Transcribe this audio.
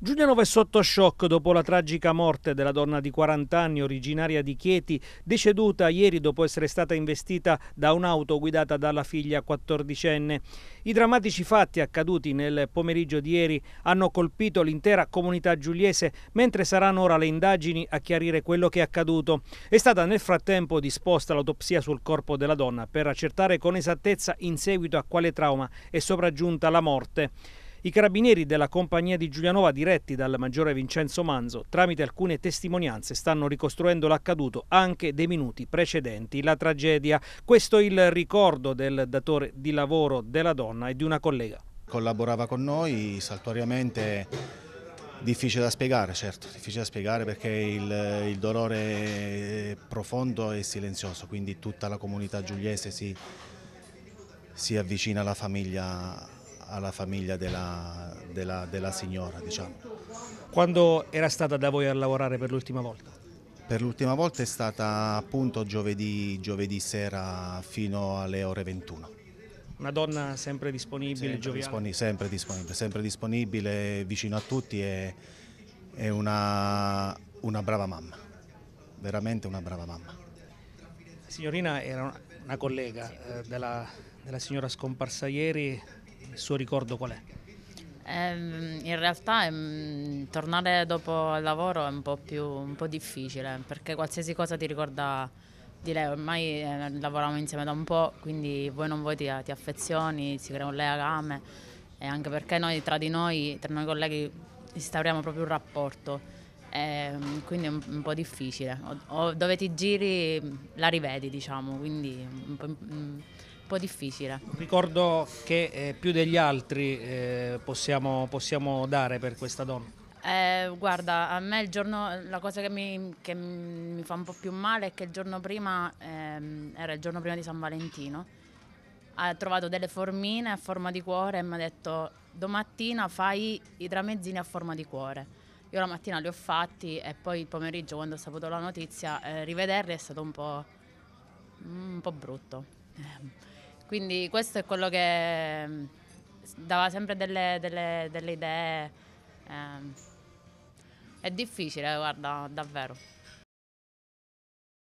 Giulianova è sotto shock dopo la tragica morte della donna di 40 anni originaria di Chieti, deceduta ieri dopo essere stata investita da un'auto guidata dalla figlia 14enne. I drammatici fatti accaduti nel pomeriggio di ieri hanno colpito l'intera comunità giuliese, mentre saranno ora le indagini a chiarire quello che è accaduto. È stata nel frattempo disposta l'autopsia sul corpo della donna per accertare con esattezza in seguito a quale trauma è sopraggiunta la morte. I carabinieri della compagnia di Giulianova diretti dal maggiore Vincenzo Manzo tramite alcune testimonianze stanno ricostruendo l'accaduto anche dei minuti precedenti la tragedia. Questo è il ricordo del datore di lavoro della donna e di una collega. Collaborava con noi saltuariamente Difficile da spiegare, certo, difficile da spiegare perché il, il, dolore è profondo e silenzioso, quindi tutta la comunità giuliese si, si avvicina alla famiglia alla famiglia della, della, della signora. Diciamo. Quando era stata da voi a lavorare per l'ultima volta? Per l'ultima volta è stata appunto giovedì, giovedì, sera fino alle ore 21. Una donna sempre disponibile, sempre disponibile, sempre disponibile, sempre disponibile, vicino a tutti e, e una, una brava mamma, veramente una brava mamma. La signorina era una collega eh, della, della, signora scomparsa ieri, il suo ricordo qual è? Eh, in realtà eh, tornare dopo il lavoro è un po, più, un po' difficile perché qualsiasi cosa ti ricorda di lei, ormai eh, lavoriamo insieme da un po', quindi voi non voi ti, ti affezioni, si crea un legame e anche perché noi tra di noi, tra noi colleghi, instauriamo proprio un rapporto, ehm, quindi è un, un, po' difficile. O, o dove ti giri la rivedi, diciamo, quindi un po'... Mm, po' difficile. Ricordo che eh, più degli altri eh, possiamo, possiamo dare per questa donna. Eh, guarda, a me il giorno, la cosa che mi, che mi, fa un po' più male è che il giorno prima, ehm, era il giorno prima di San Valentino, ha trovato delle formine a forma di cuore e mi ha detto domattina fai i tramezzini a forma di cuore. Io la mattina li ho fatti e poi il pomeriggio quando ho saputo la notizia, eh, rivederli è stato un po', mm, un po brutto. Quindi questo è quello che mm, dava sempre delle, delle, delle idee. Eh, è difficile, guarda, davvero.